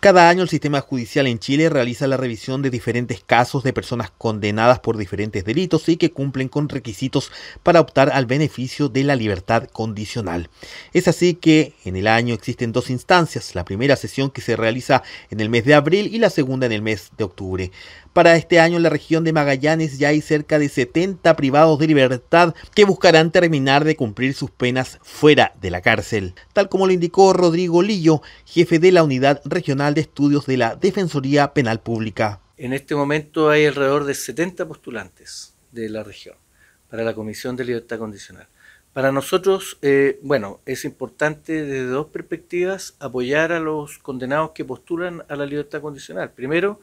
Cada año el sistema judicial en Chile realiza la revisión de diferentes casos de personas condenadas por diferentes delitos y que cumplen con requisitos para optar al beneficio de la libertad condicional. Es así que en el año existen dos instancias, la primera sesión que se realiza en el mes de abril y la segunda en el mes de octubre. Para este año en la región de Magallanes ya hay cerca de 70 privados de libertad que buscarán terminar de cumplir sus penas fuera de la cárcel, tal como lo indicó Rodrigo Lillo, jefe de la unidad regional de Estudios de la Defensoría Penal Pública. En este momento hay alrededor de 70 postulantes de la región para la Comisión de Libertad Condicional. Para nosotros, eh, bueno, es importante desde dos perspectivas apoyar a los condenados que postulan a la libertad condicional. Primero,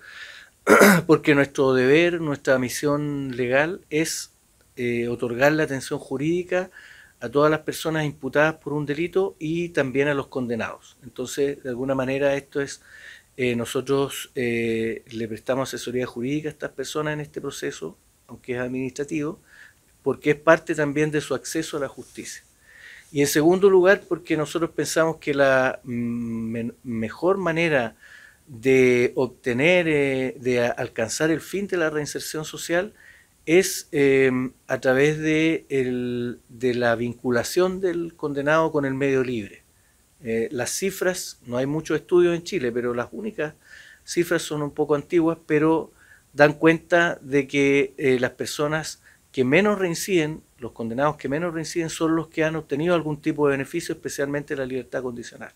porque nuestro deber, nuestra misión legal es eh, otorgar la atención jurídica a todas las personas imputadas por un delito y también a los condenados. Entonces, de alguna manera, esto es, eh, nosotros eh, le prestamos asesoría jurídica a estas personas en este proceso, aunque es administrativo, porque es parte también de su acceso a la justicia. Y en segundo lugar, porque nosotros pensamos que la mm, mejor manera de obtener, eh, de alcanzar el fin de la reinserción social, es em, a través de, de, la vinculación del condenado con el medio libre. Eh, las cifras, no hay muchos estudios en Chile, pero las únicas cifras son un poco antiguas, pero dan cuenta de que eh, las personas que menos reinciden, los condenados que menos reinciden, son los que han obtenido algún tipo de beneficio, especialmente la libertad condicional.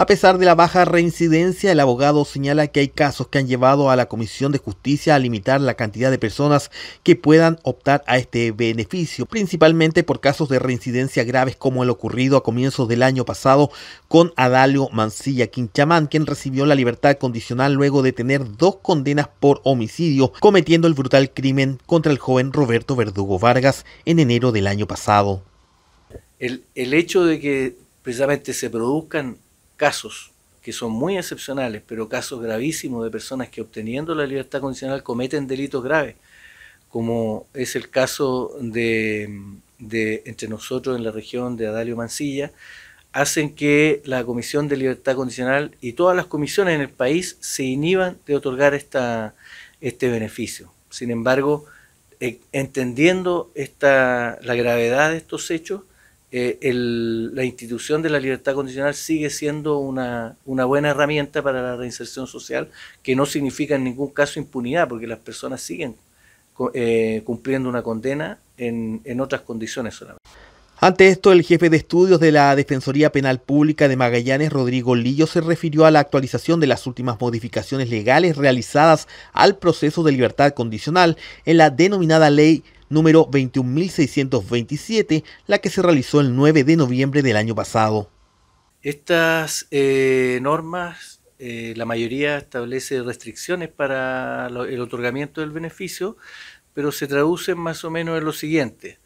A pesar de la baja reincidencia, el abogado señala que hay casos que han llevado a la Comisión de Justicia a limitar la cantidad de personas que puedan optar a este beneficio, principalmente por casos de reincidencia graves como el ocurrido a comienzos del año pasado con Adalio Mancilla Quinchamán, quien recibió la libertad condicional luego de tener dos condenas por homicidio, cometiendo el brutal crimen contra el joven Roberto Verdugo Vargas en enero del año pasado. el hecho de que precisamente se produzcan casos que son muy excepcionales, pero casos gravísimos de personas que obteniendo la libertad condicional cometen delitos graves, como es el caso de, entre nosotros en la región de Adalio Mancilla, hacen que la Comisión de Libertad Condicional y todas las comisiones en el país se inhiban de otorgar esta, este beneficio. Sin embargo, eh, entendiendo esta, la gravedad de estos hechos, eh, la institución de la libertad condicional sigue siendo una, buena herramienta para la reinserción social, que no significa en ningún caso impunidad, porque las personas siguen eh, cumpliendo una condena en, en otras condiciones solamente. Ante esto, el jefe de estudios de la Defensoría Penal Pública de Magallanes, Rodrigo Lillo, se refirió a la actualización de las últimas modificaciones legales realizadas al proceso de libertad condicional en la denominada ley número 21.627, la que se realizó el 9 de noviembre del año pasado. Estas eh, normas, eh, la mayoría establece restricciones para el otorgamiento del beneficio, pero se traducen más o menos en lo siguiente.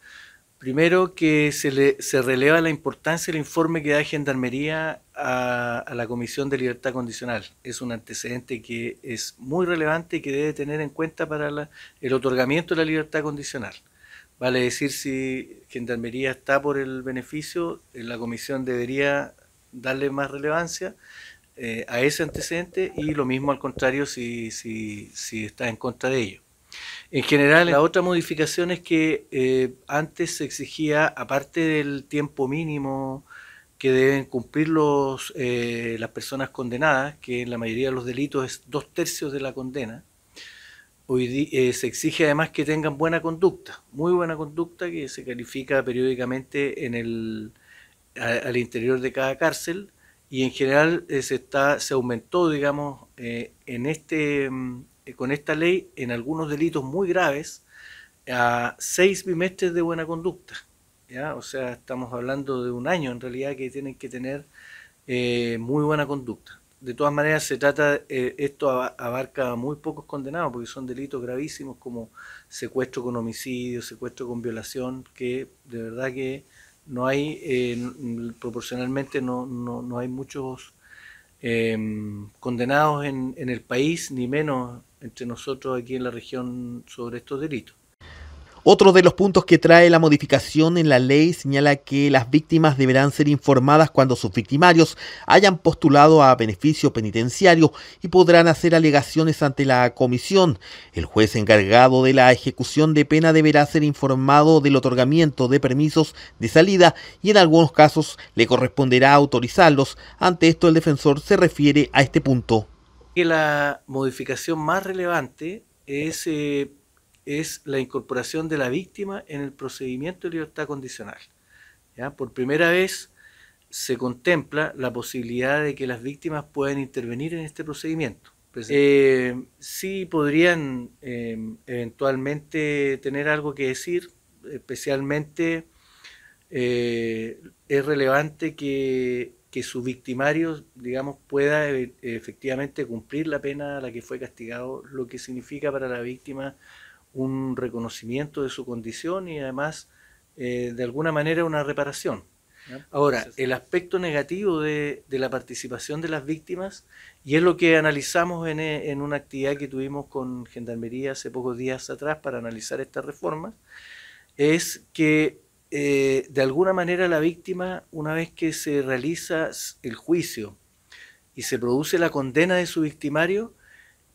Primero que se, releva la importancia del informe que da Gendarmería a, la Comisión de Libertad Condicional. Es un antecedente que es muy relevante y que debe tener en cuenta para el otorgamiento de la libertad condicional. Vale decir, si Gendarmería está por el beneficio, la Comisión debería darle más relevancia eh, a ese antecedente y lo mismo al contrario si está en contra de ello. En general, la otra modificación es que eh, antes se exigía, aparte del tiempo mínimo que deben cumplir los, eh, las personas condenadas, que en la mayoría de los delitos es dos tercios de la condena, hoy eh, se exige además que tengan buena conducta, muy buena conducta que se califica periódicamente en el, al interior de cada cárcel y en general se, está, se aumentó, digamos, en este mm, eh, con esta ley en algunos delitos muy graves a seis bimestres de buena conducta. ¿ya? O sea, estamos hablando de un año en realidad que tienen que tener eh, muy buena conducta. De todas maneras, se trata, eh, esto abarca a muy pocos condenados porque son delitos gravísimos como secuestro con homicidio, secuestro con violación, que de verdad que no hay, proporcionalmente no, no hay muchos Em, condenados en el país, ni menos entre nosotros aquí en la región sobre estos delitos. Otro de los puntos que trae la modificación en la ley señala que las víctimas deberán ser informadas cuando sus victimarios hayan postulado a beneficio penitenciario y podrán hacer alegaciones ante la comisión. El juez encargado de la ejecución de pena deberá ser informado del otorgamiento de permisos de salida y en algunos casos le corresponderá autorizarlos. Ante esto el defensor se refiere a este punto. la modificación más relevante es... Eh, es la incorporación de la víctima en el procedimiento de libertad condicional. ¿ya? Por primera vez se contempla la posibilidad de que las víctimas puedan intervenir en este procedimiento. Eh, sí podrían eh, eventualmente tener algo que decir, especialmente eh, es relevante que, que, su victimario, digamos, pueda e, efectivamente cumplir la pena a la que fue castigado, lo que significa para la víctima un reconocimiento de su condición y además, eh, de alguna manera, una reparación. Ahora, el aspecto negativo de, la participación de las víctimas, y es lo que analizamos eh, en, una actividad que tuvimos con Gendarmería hace pocos días atrás para analizar esta reforma, es que eh, de alguna manera la víctima, una vez que se realiza el juicio y se produce la condena de su victimario,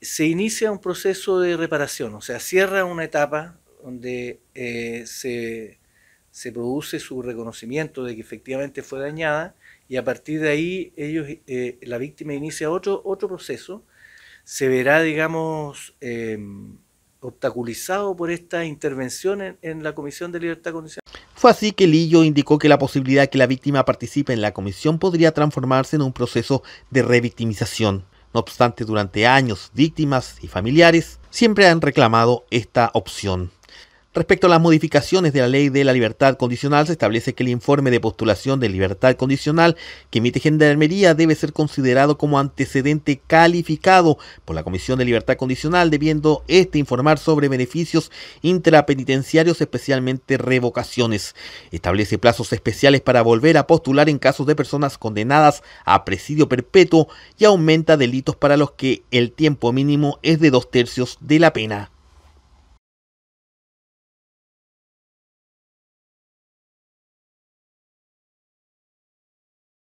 se inicia un proceso de reparación, o sea, cierra una etapa donde eh, se, produce su reconocimiento de que efectivamente fue dañada y a partir de ahí ellos, eh, la víctima inicia otro, otro proceso, se verá, digamos, em, obstaculizado por esta intervención en, la Comisión de Libertad Condicional. Fue así que Lillo indicó que la posibilidad que la víctima participe en la comisión podría transformarse en un proceso de revictimización. No obstante, durante años, víctimas y familiares siempre han reclamado esta opción. Respecto a las modificaciones de la ley de la libertad condicional, se establece que el informe de postulación de libertad condicional que emite Gendarmería debe ser considerado como antecedente calificado por la Comisión de Libertad Condicional, debiendo este informar sobre beneficios intrapenitenciarios, especialmente revocaciones. Establece plazos especiales para volver a postular en casos de personas condenadas a presidio perpetuo y aumenta delitos para los que el tiempo mínimo es de dos tercios de la pena.